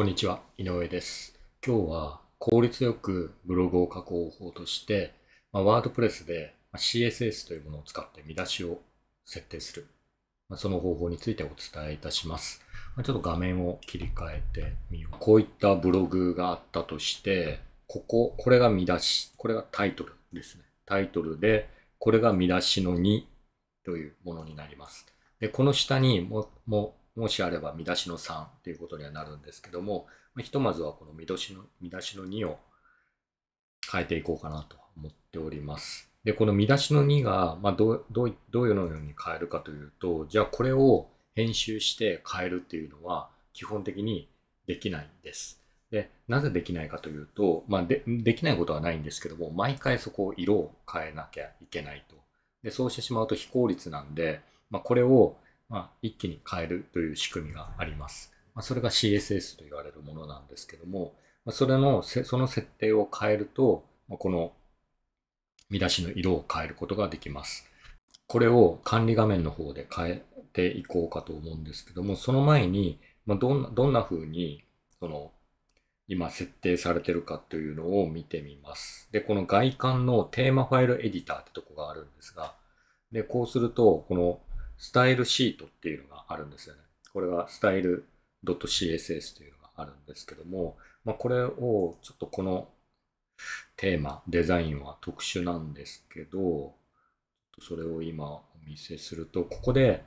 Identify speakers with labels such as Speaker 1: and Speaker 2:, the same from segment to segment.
Speaker 1: こんにちは、井上です。今日は効率よくブログを書く方法として、まあ、ワードプレスで CSS というものを使って見出しを設定する、まあ、その方法についてお伝えいたします。まあ、ちょっと画面を切り替えてみよう。こういったブログがあったとして、ここ、これが見出し、これがタイトルですね。タイトルで、これが見出しの2というものになります。で、この下にも、ももしあれば見出しの3ということにはなるんですけども、まひとまずはこの見出しの見出しの2を変えていこうかなと思っております。で、この見出しの2が、まあど、どう、どういうのように変えるかというと、じゃあこれを編集して変えるっていうのは基本的にできないんです。で、なぜできないかというと、まあ、で、できないことはないんですけども、毎回そこを色を変えなきゃいけないと。で、そうしてしまうと非効率なんで、まあ、これをまあ、一気に変えるという仕組みがあります。まあ、それが CSS と言われるものなんですけども、まあ、それの、その設定を変えると、まあ、この見出しの色を変えることができます。これを管理画面の方で変えていこうかと思うんですけども、その前に、まあ、どんな、どんな風に、その、今設定されてるかというのを見てみます。で、この外観のテーマファイルエディターってとこがあるんですが、で、こうすると、このスタイルシートっていうのがあるんですよね。これはスタイル .css というのがあるんですけども、まあ、これをちょっとこのテーマ、デザインは特殊なんですけど、それを今お見せすると、ここで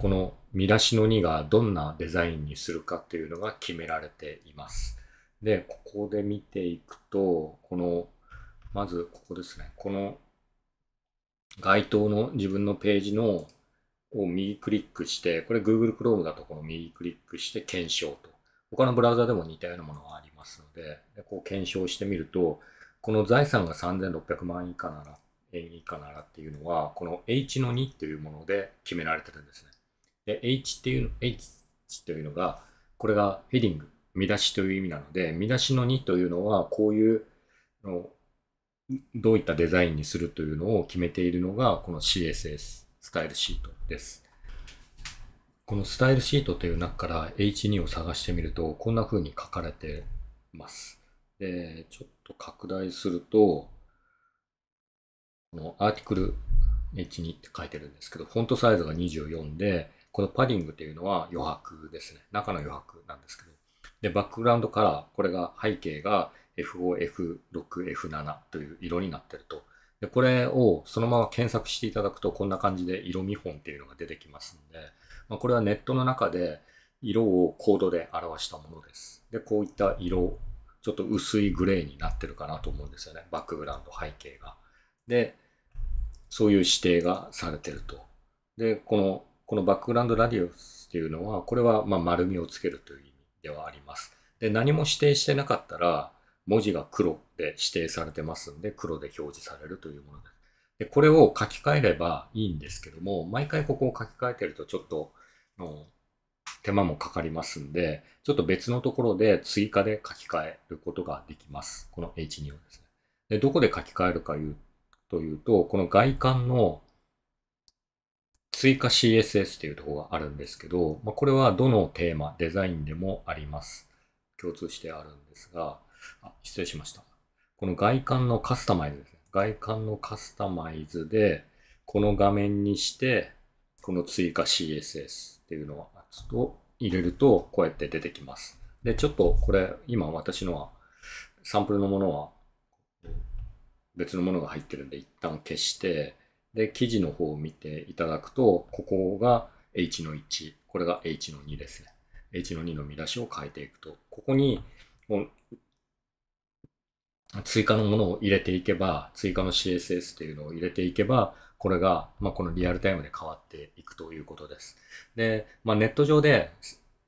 Speaker 1: この見出しの2がどんなデザインにするかっていうのが決められています。で、ここで見ていくと、この、まずここですね、この該当の自分のページのを右クリックして、これ Google Chrome だとこの右クリックして検証と。他のブラウザでも似たようなものがありますので、でこう検証してみると、この財産が3600万以下なら、円以下ならっていうのは、この H の2というもので決められてるんですね。で、H っていうの、H というのが、これがヘディング、見出しという意味なので、見出しの2というのは、こういうの、どういったデザインにするというのを決めているのが、この CSS、スタイルシートです。このスタイルシートという中から H2 を探してみると、こんな風に書かれてます。で、ちょっと拡大すると、このアーティクル H2 って書いてるんですけど、フォントサイズが24で、このパディングというのは余白ですね。中の余白なんですけど。で、バックグラウンドカラー、これが背景が F5、F6、F7 という色になってるとで、これをそのまま検索していただくとこんな感じで色見本っていうのが出てきますので、まあ、これはネットの中で色をコードで表したものです。で、こういった色、ちょっと薄いグレーになってるかなと思うんですよね。バックグラウンド、背景が。で、そういう指定がされてると。で、この、このバックグラウンドラディオスっていうのは、これはま丸みをつけるという意味ではあります。で、何も指定してなかったら、文字が黒で指定されてますんで、黒で表示されるというものです。で、これを書き換えればいいんですけども、毎回ここを書き換えてるとちょっと、手間もかかりますんで、ちょっと別のところで追加で書き換えることができます。この H2 をですね。で、どこで書き換えるかいうというと、この外観の追加 CSS というところがあるんですけど、まあ、これはどのテーマ、デザインでもあります。共通してあるんですが、あ失礼しました。この外観のカスタマイズですね。外観のカスタマイズで、この画面にして、この追加 CSS っていうのは、ちょっと入れると、こうやって出てきます。で、ちょっとこれ、今私のは、サンプルのものは、別のものが入ってるんで、一旦消して、で、記事の方を見ていただくと、ここが H の1、これが H の2ですね。H の2の見出しを変えていくと、ここに、もう追加のものを入れていけば、追加の CSS というのを入れていけば、これが、まあ、このリアルタイムで変わっていくということです。で、まあ、ネット上で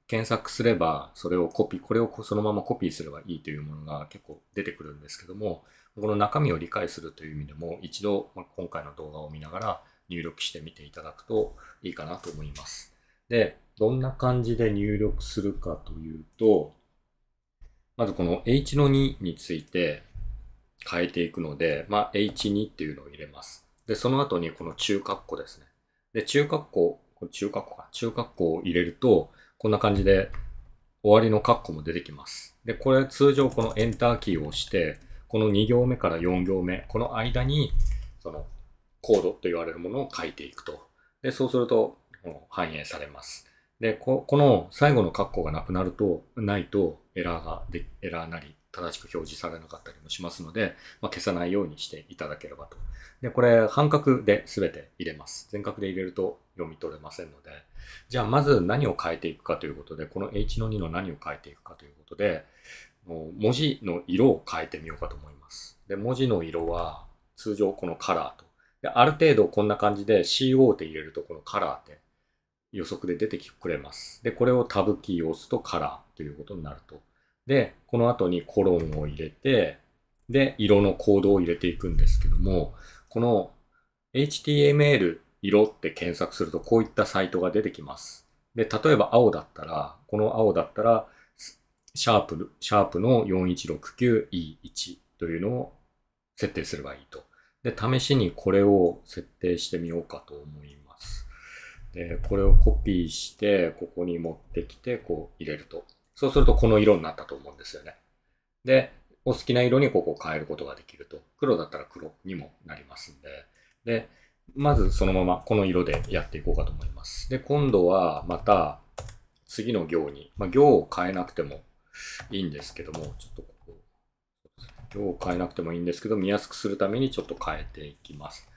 Speaker 1: 検索すれば、それをコピー、これをそのままコピーすればいいというものが結構出てくるんですけども、この中身を理解するという意味でも、一度、まあ、今回の動画を見ながら入力してみていただくといいかなと思います。で、どんな感じで入力するかというと、まずこの h の2について、変えていくので、まあ、H2 っていうのを入れます。で、その後にこの中括弧ですね。で、中括弧、中括弧か。中括弧を入れると、こんな感じで終わりの括弧も出てきます。で、これ通常この Enter キーを押して、この2行目から4行目、この間に、そのコードと言われるものを書いていくと。で、そうすると反映されます。で、ここの最後の括弧がなくなると、ないとエラーがで、エラーなり正しく表示されなかったりもしますので、まあ、消さないようにしていただければと。で、これ、半角で全て入れます。全角で入れると読み取れませんので、じゃあまず何を変えていくかということで、この H の2の何を変えていくかということで、文字の色を変えてみようかと思います。で、文字の色は通常このカラーと。で、ある程度こんな感じで CO って入れるとこのカラーって予測で出てくれます。で、これをタブキーを押すとカラーということになると。で、この後にコロンを入れて、で、色のコードを入れていくんですけども、この HTML 色って検索するとこういったサイトが出てきます。で、例えば青だったら、この青だったら、シャープ、シャープの 4169E1 というのを設定すればいいと。で、試しにこれを設定してみようかと思います。で、これをコピーして、ここに持ってきて、こう入れると。そうするとこの色になったと思うんですよね。で、お好きな色にここを変えることができると、黒だったら黒にもなりますんで、で、まずそのままこの色でやっていこうかと思います。で、今度はまた次の行に、まあ、行を変えなくてもいいんですけども、ちょっとここ、行を変えなくてもいいんですけど、見やすくするためにちょっと変えていきます。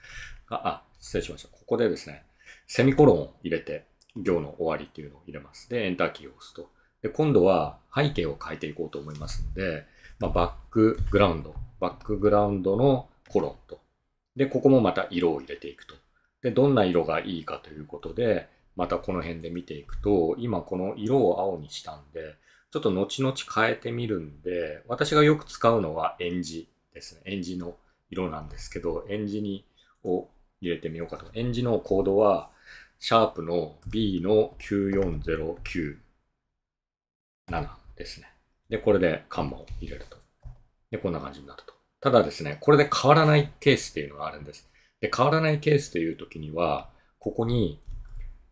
Speaker 1: あ、あ失礼しました。ここでですね、セミコロンを入れて、行の終わりっていうのを入れます。で、エンターキーを押すと。で、今度は背景を変えていこうと思いますので、まあ、バックグラウンド、バックグラウンドのコロンと。で、ここもまた色を入れていくと。で、どんな色がいいかということで、またこの辺で見ていくと、今この色を青にしたんで、ちょっと後々変えてみるんで、私がよく使うのはエンジですね。エンジの色なんですけど、エンジにを入れてみようかと。エンジのコードは、シャープの B の9409 7ですね。で、これでカンマを入れると。で、こんな感じになると。ただですね、これで変わらないケースっていうのがあるんです。で、変わらないケースという時には、ここに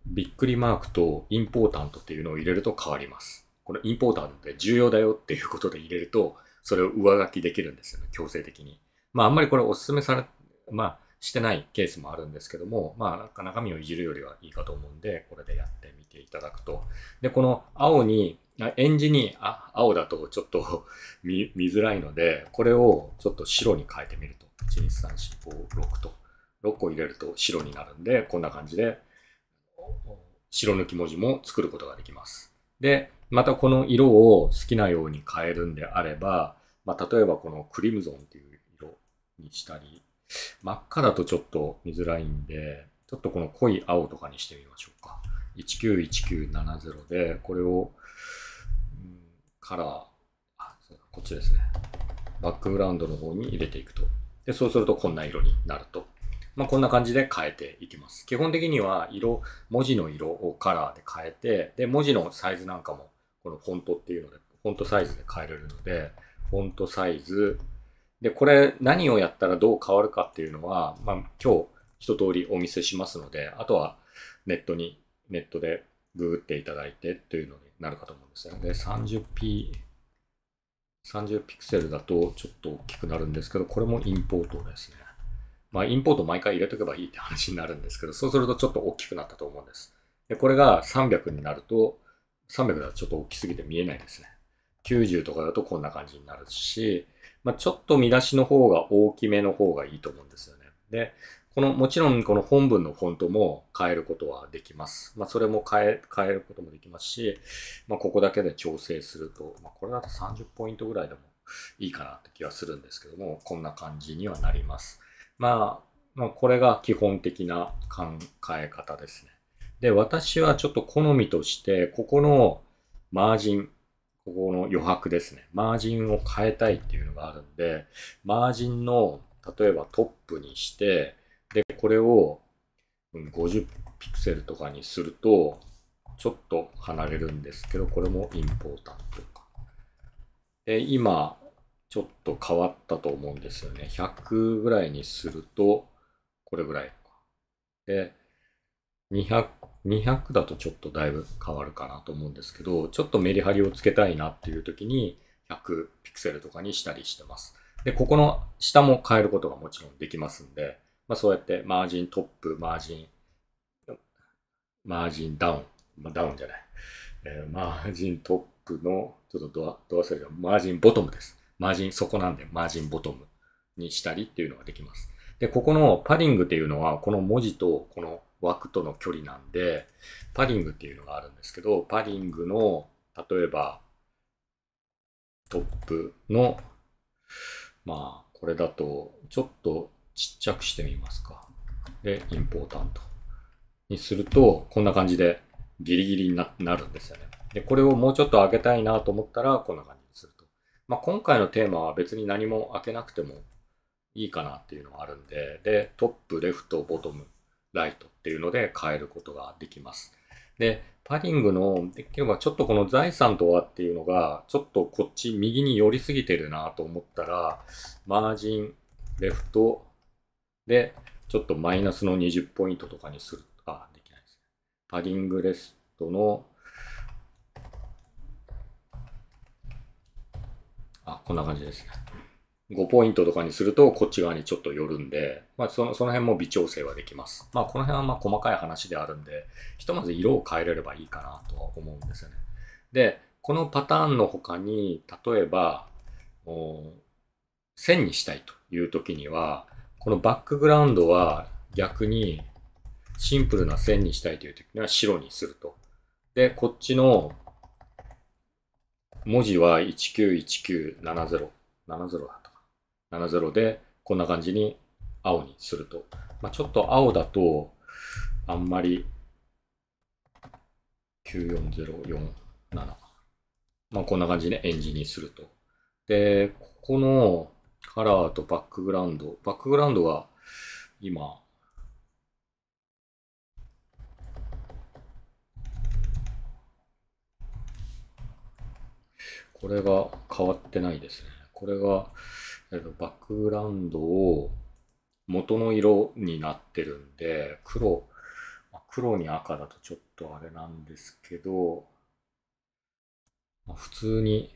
Speaker 1: びっくりマークとインポータントっていうのを入れると変わります。このインポータントって重要だよっていうことで入れると、それを上書きできるんですよね、強制的に。まあ、あんまりこれお勧めされ、まあ、してないケースもあるんですけども、まあ、なんか中身をいじるよりはいいかと思うんで、これでやってみていただくと。で、この青にエンジにあ青だとちょっと 見づらいので、これをちょっと白に変えてみると。1、2、3、4、5、6と。6個入れると白になるんで、こんな感じで、白抜き文字も作ることができます。で、またこの色を好きなように変えるんであれば、まあ、例えばこのクリムゾンっていう色にしたり、真っ赤だとちょっと見づらいんで、ちょっとこの濃い青とかにしてみましょうか。191970で、これを、カラー、あ、こっちですね。バックグラウンドの方に入れていくと。で、そうするとこんな色になると。まあ、こんな感じで変えていきます。基本的には色、文字の色をカラーで変えて、で、文字のサイズなんかも、このフォントっていうので、フォントサイズで変えれるので、フォントサイズ。で、これ何をやったらどう変わるかっていうのは、まあ、今日一通りお見せしますので、あとはネットに、ネットでググっていただいてというのになるかと思うんですよね。で、30p、30ピクセルだとちょっと大きくなるんですけど、これもインポートですね。まあ、インポート毎回入れとけばいいって話になるんですけど、そうするとちょっと大きくなったと思うんです。で、これが300になると、300だとちょっと大きすぎて見えないですね。90とかだとこんな感じになるし、まあ、ちょっと見出しの方が大きめの方がいいと思うんですよね。で、この、もちろんこの本文のフォントも変えることはできます。まあ、それも変え、変えることもできますし、まあ、ここだけで調整すると、まあ、これだと30ポイントぐらいでもいいかなって気はするんですけども、こんな感じにはなります。まあ、まあ、これが基本的な考え方ですね。で、私はちょっと好みとして、ここのマージン、ここの余白ですね。マージンを変えたいっていうのがあるんで、マージンの、例えばトップにして、これを50ピクセルとかにすると、ちょっと離れるんですけど、これもインポータントか。で、今、ちょっと変わったと思うんですよね。100ぐらいにすると、これぐらい。で、200、200だとちょっとだいぶ変わるかなと思うんですけど、ちょっとメリハリをつけたいなっていう時に100ピクセルとかにしたりしてます。で、ここの下も変えることがもちろんできますんで、まあ、そうやってマージントップ、マージン、マージンダウン、まあ、ダウンじゃない、えー、マージントップの、ちょっとドア、ドアセルマージンボトムです。マージン底なんで、マージンボトムにしたりっていうのができます。で、ここのパディングっていうのは、この文字とこの枠との距離なんで、パディングっていうのがあるんですけど、パディングの、例えば、トップの、まあ、これだと、ちょっとちっちゃくしてみますか。で、インポータントにすると、こんな感じでギリギリになるんですよね。で、これをもうちょっと上げたいなと思ったら、こんな感じにすると。まあ、今回のテーマは別に何も開けなくてもいいかなっていうのがあるんで、で、トップ、レフト、ボトム、ライトっていうので変えることができます。で、パディングの、できればちょっとこの財産とはっていうのが、ちょっとこっち右に寄りすぎてるなと思ったら、マージン、レフト、で、ちょっとマイナスの20ポイントとかにする。あ、できないですね。パディングレストの、あ、こんな感じですね。5ポイントとかにすると、こっち側にちょっと寄るんで、まあその、その辺も微調整はできます。まあ、この辺はまあ細かい話であるんで、ひとまず色を変えれればいいかなとは思うんですよね。で、このパターンの他に、例えば、線にしたいというときには、このバックグラウンドは逆にシンプルな線にしたいという時には白にすると。で、こっちの文字は191970、70だとか。70でこんな感じに青にすると。まあ、ちょっと青だとあんまり94047。まあ、こんな感じで、エンジンにすると。で、ここのカラーとバックグラウンド。バックグラウンドは今、これが変わってないですね。これが、えっと、バックグラウンドを元の色になってるんで、黒、黒に赤だとちょっとあれなんですけど、普通に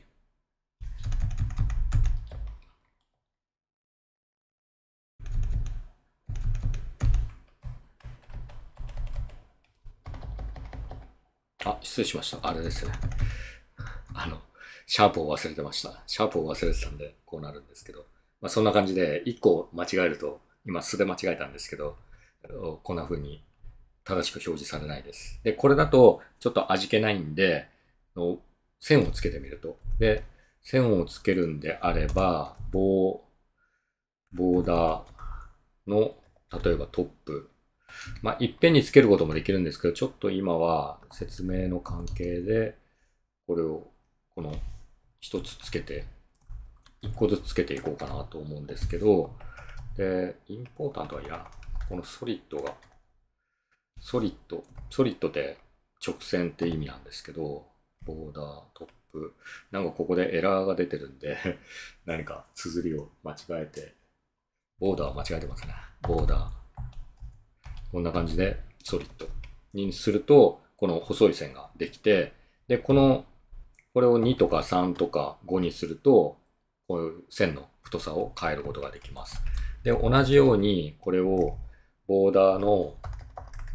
Speaker 1: 失礼しました。あれですね。あの、シャープを忘れてました。シャープを忘れてたんで、こうなるんですけど。まあ、そんな感じで、1個間違えると、今素で間違えたんですけど、こんな風に正しく表示されないです。で、これだと、ちょっと味気ないんで、線をつけてみると。で、線をつけるんであれば、棒、ボーダーの、例えばトップまあ、いっぺんにつけることもできるんですけど、ちょっと今は説明の関係で、これを、この1つつけて、1個ずつつけていこうかなと思うんですけど、で、インポータントはいらん。このソリッドが、ソリッド、ソリッドって直線って意味なんですけど、ボーダー、トップ、なんかここでエラーが出てるんで 何か綴りを間違えて、ボーダー間違えてますね。ボーダー。こんな感じでソリッドにすると、この細い線ができて、で、この、これを2とか3とか5にすると、こういう線の太さを変えることができます。で、同じように、これをボーダーの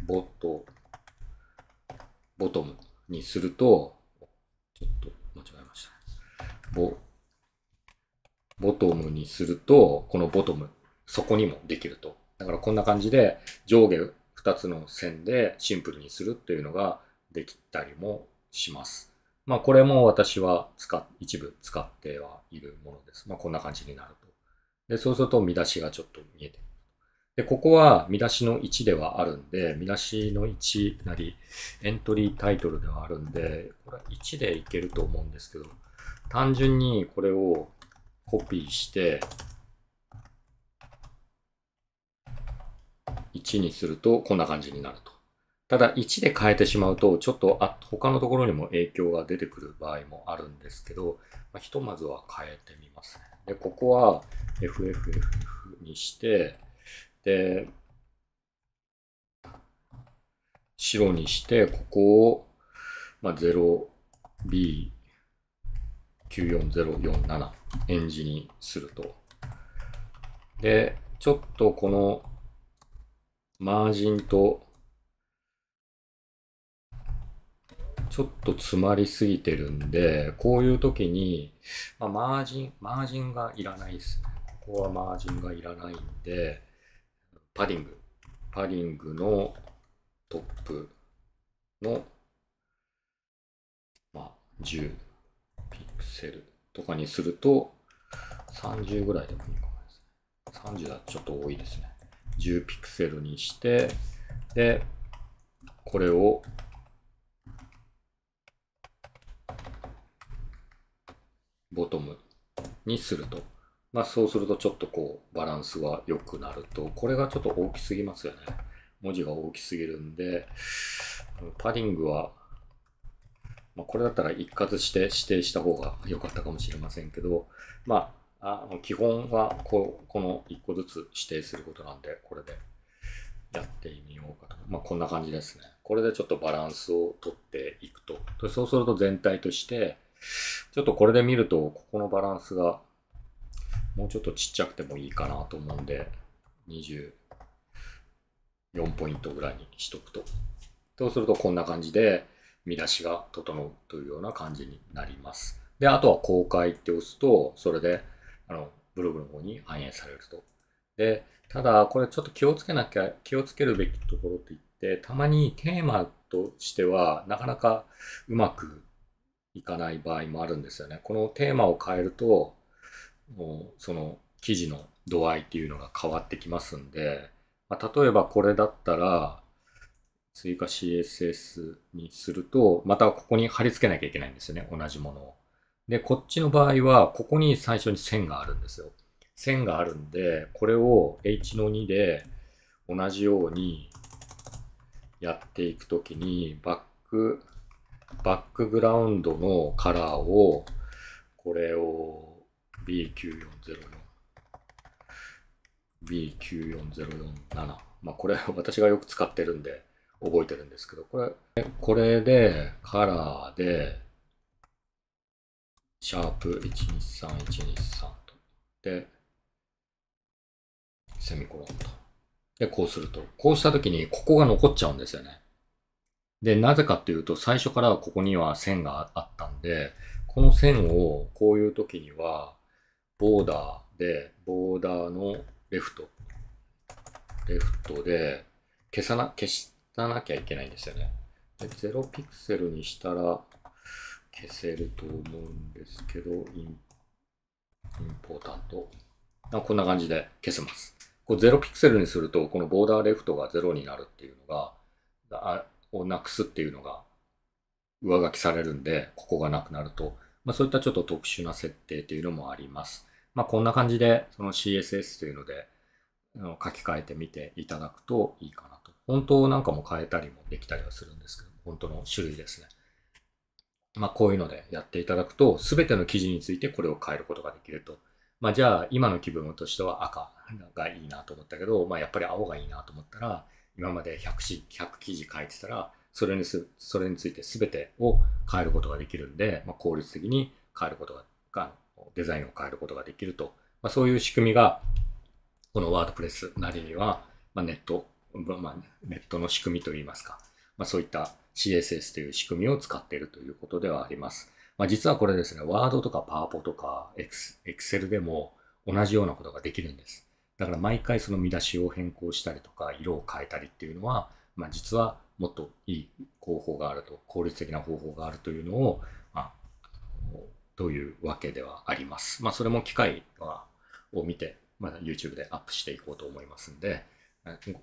Speaker 1: ボト、ボトムにすると、ちょっと間違えました。ボ、ボトムにすると、このボトム、そこにもできるとだからこんな感じで上下2つの線でシンプルにするっていうのができたりもします。まあこれも私は使一部使ってはいるものです。まあこんな感じになると。で、そうすると見出しがちょっと見えてる。で、ここは見出しの1ではあるんで、見出しの1なり、エントリータイトルではあるんで、これは1でいけると思うんですけど、単純にこれをコピーして、1にするとこんな感じになると。ただ1で変えてしまうと、ちょっとあ他のところにも影響が出てくる場合もあるんですけど、まあ、ひとまずは変えてみますね。で、ここは FFF にして、で、白にして、ここを、まあ、0B94047 エンジにすると。で、ちょっとこのマージンと、ちょっと詰まりすぎてるんで、こういう時に、まあ、マージン、マージンがいらないですね。ここはマージンがいらないんで、パディング。パディングのトップの、まあ、10ピクセルとかにすると、30ぐらいでもいいかもですね。30だとちょっと多いですね。10ピクセルにして、で、これを、ボトムにすると。まあそうするとちょっとこうバランスが良くなると、これがちょっと大きすぎますよね。文字が大きすぎるんで、パディングは、まあ、これだったら一括して指定した方が良かったかもしれませんけど、まああの基本はここの1個ずつ指定することなんで、これでやってみようかと。まあ、こんな感じですね。これでちょっとバランスをとっていくと。でそうすると全体として、ちょっとこれで見ると、ここのバランスがもうちょっとちっちゃくてもいいかなと思うんで、24ポイントぐらいにしとくと。そうするとこんな感じで見出しが整うというような感じになります。で、あとは公開って押すと、それであの、ブログの方に反映されると。で、ただ、これちょっと気をつけなきゃ、気をつけるべきところって言って、たまにテーマとしては、なかなかうまくいかない場合もあるんですよね。このテーマを変えると、もうその記事の度合いっていうのが変わってきますんで、まあ、例えばこれだったら、追加 CSS にすると、またここに貼り付けなきゃいけないんですよね、同じものを。で、こっちの場合は、ここに最初に線があるんですよ。線があるんで、これを h の2で同じようにやっていくときに、バック、バックグラウンドのカラーを、これを B9404、B94047。まあ、これ 私がよく使ってるんで、覚えてるんですけど、これ、これで、カラーで、シャープ123123と。で、セミコロンと。で、こうすると。こうした時にここが残っちゃうんですよね。で、なぜかっていうと、最初からここには線があったんで、この線をこういう時には、ボーダーで、ボーダーのレフト、レフトで消さな、消したなきゃいけないんですよね。で、0ピクセルにしたら、消せると思うんですけど、インポータント。あこんな感じで消せます。こう0ピクセルにすると、このボーダーレフトが0になるっていうのが、をなくすっていうのが上書きされるんで、ここがなくなると、まあ、そういったちょっと特殊な設定というのもあります。まあ、こんな感じで、その CSS というので、書き換えてみていただくといいかなと。本当なんかも変えたりもできたりはするんですけど、本当の種類ですね。まあ、こういうのでやっていただくと、すべての記事についてこれを変えることができると。まあ、じゃあ、今の気分としては赤がいいなと思ったけど、まあ、やっぱり青がいいなと思ったら、今まで 100, 100記事書いてたら、それにすそれについて全てを変えることができるんで、まあ、効率的に変えることが、デザインを変えることができると。まあ、そういう仕組みが、このワードプレスなりには、まあ、ネット、まあ、ネットの仕組みといいますか、まあ、そういった CSS という仕組みを使っているということではあります。まあ、実はこれですね、ワードとかパワポとか Excel でも同じようなことができるんです。だから毎回その見出しを変更したりとか、色を変えたりっていうのは、まあ、実はもっといい方法があると、効率的な方法があるというのを、まあ、というわけではあります。まあ、それも機械はを見て、まあ、YouTube でアップしていこうと思いますんで、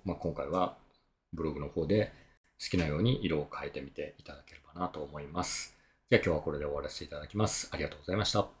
Speaker 1: まあ、今回はブログの方で好きなように色を変えてみていただければなと思います。じゃあ今日はこれで終わらせていただきます。ありがとうございました。